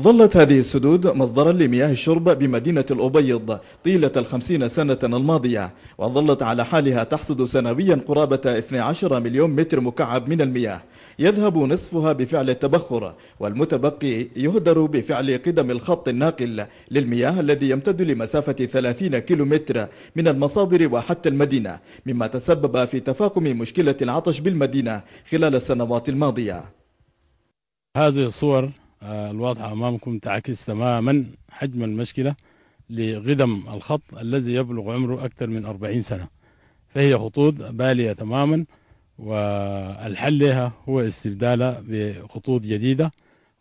ظلت هذه السدود مصدرا لمياه الشرب بمدينة الأبيض طيلة الخمسين سنة الماضية وظلت على حالها تحصد سنويا قرابة 12 مليون متر مكعب من المياه يذهب نصفها بفعل التبخر والمتبقي يهدر بفعل قدم الخط الناقل للمياه الذي يمتد لمسافة 30 كيلو متر من المصادر وحتى المدينة مما تسبب في تفاقم مشكلة العطش بالمدينة خلال السنوات الماضية هذه الصور الواضحة أمامكم تعكس تماما حجم المشكلة لغدم الخط الذي يبلغ عمره أكثر من 40 سنة فهي خطوط بالية تماما والحل لها هو استبدالها بخطوط جديدة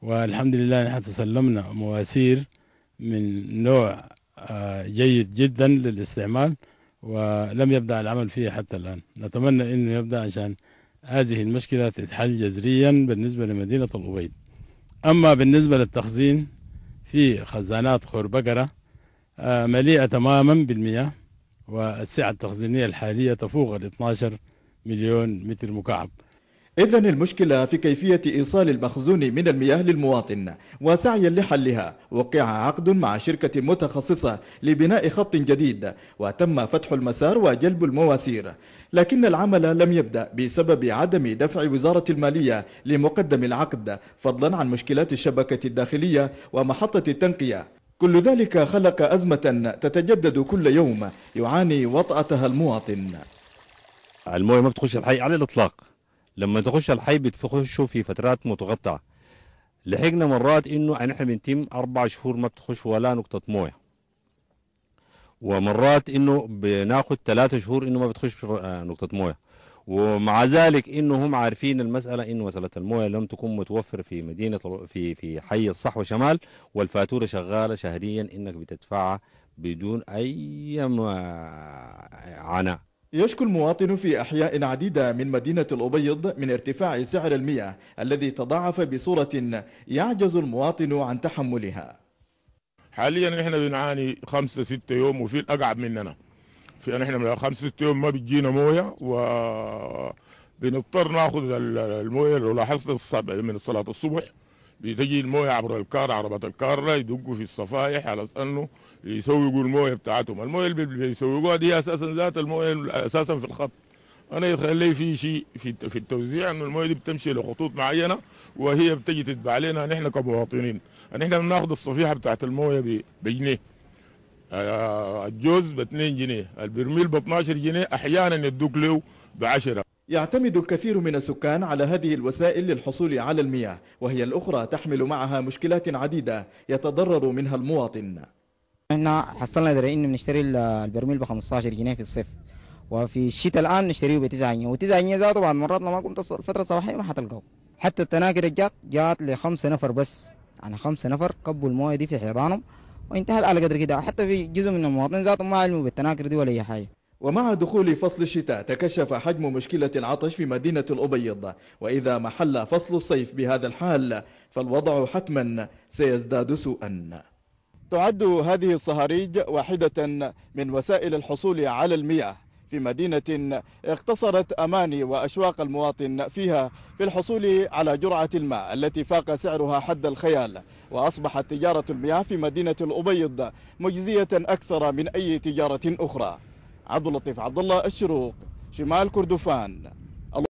والحمد لله نحن تسلمنا مواسير من نوع آه، جيد جدا للاستعمال ولم يبدأ العمل فيها حتى الآن نتمنى أنه يبدأ عشان هذه المشكلة تتحل جذريا بالنسبة لمدينة الأبيض أما بالنسبة للتخزين في خزانات خور بقرة آه، مليئة تماما بالمياه والسعة التخزينية الحالية تفوق ال 12 مليون متر مكعب إذا المشكلة في كيفية إيصال المخزون من المياه للمواطن وسعيا لحلها وقع عقد مع شركة متخصصة لبناء خط جديد وتم فتح المسار وجلب المواسير لكن العمل لم يبدأ بسبب عدم دفع وزارة المالية لمقدم العقد فضلا عن مشكلات الشبكة الداخلية ومحطة التنقية كل ذلك خلق أزمة تتجدد كل يوم يعاني وطأتها المواطن المويه ما بتخش الحي على الإطلاق لما تخش الحي بتخشوا في فترات متقطعة لحقنا مرات انه احنا بنتم اربع شهور ما بتخش ولا نقطة موية ومرات انه بناخد ثلاثة شهور انه ما بتخش آه، نقطة موية ومع ذلك انه هم عارفين المسألة انه مسألة الموية لم تكن متوفرة في مدينة في في حي الصحوة شمال والفاتورة شغالة شهريا انك بتدفعها بدون اي عناء يشكو المواطن في أحياء عديدة من مدينة الأبيض من ارتفاع سعر المياه الذي تضاعف بصورة يعجز المواطن عن تحملها حاليا احنا بنعاني خمسة ستة يوم وفي الأقعب مننا في احنا من خمسة ستة يوم ما بتجينا موية و بنضطر ناخذ المويه لو لاحظت من صلاه الصبح بتجي المويه عبر الكار عربة الكار يدقوا في الصفائح على انه يسوقوا المويه بتاعتهم المويه اللي بيسوقوها دي اساسا ذات المويه اساسا في الخط انا يخلي في شيء في في التوزيع انه المويه دي بتمشي لخطوط معينه وهي بتجي تتبع لنا نحن كمواطنين نحن بناخذ الصفيحه بتاعت المويه بجنيه آه، الجوز ب 2 جنيه البرميل ب 12 جنيه احيانا يدوك له ب 10 يعتمد الكثير من السكان على هذه الوسائل للحصول على المياه وهي الأخرى تحمل معها مشكلات عديدة يتضرر منها المواطن احنا حصلنا درجة انه بنشتري البرميل ب 15 جنيه في الصيف وفي الشتاء الان نشتريه ب 9 جنيه و9 جنيه ذاته بعد مرات ما قمت الفتره الصباحيه ما حتلقاه حتى التناكر جات جات لخمسه نفر بس يعني خمسه نفر كبوا المويه دي في حيطانهم وانتهت على قدر كده حتى في جزء من المواطنين ذاتهم ما علموا بالتناكر دي ولا اي حاجه ومع دخول فصل الشتاء تكشف حجم مشكلة العطش في مدينة الأبيض وإذا محل فصل الصيف بهذا الحال فالوضع حتما سيزداد سوءا تعد هذه الصهاريج واحدة من وسائل الحصول على المياه في مدينة اختصرت أماني وأشواق المواطن فيها في الحصول على جرعة الماء التي فاق سعرها حد الخيال وأصبحت تجارة المياه في مدينة الأبيض مجزية أكثر من أي تجارة أخرى عبد اللطيف عبد الله الشروق شمال كردفان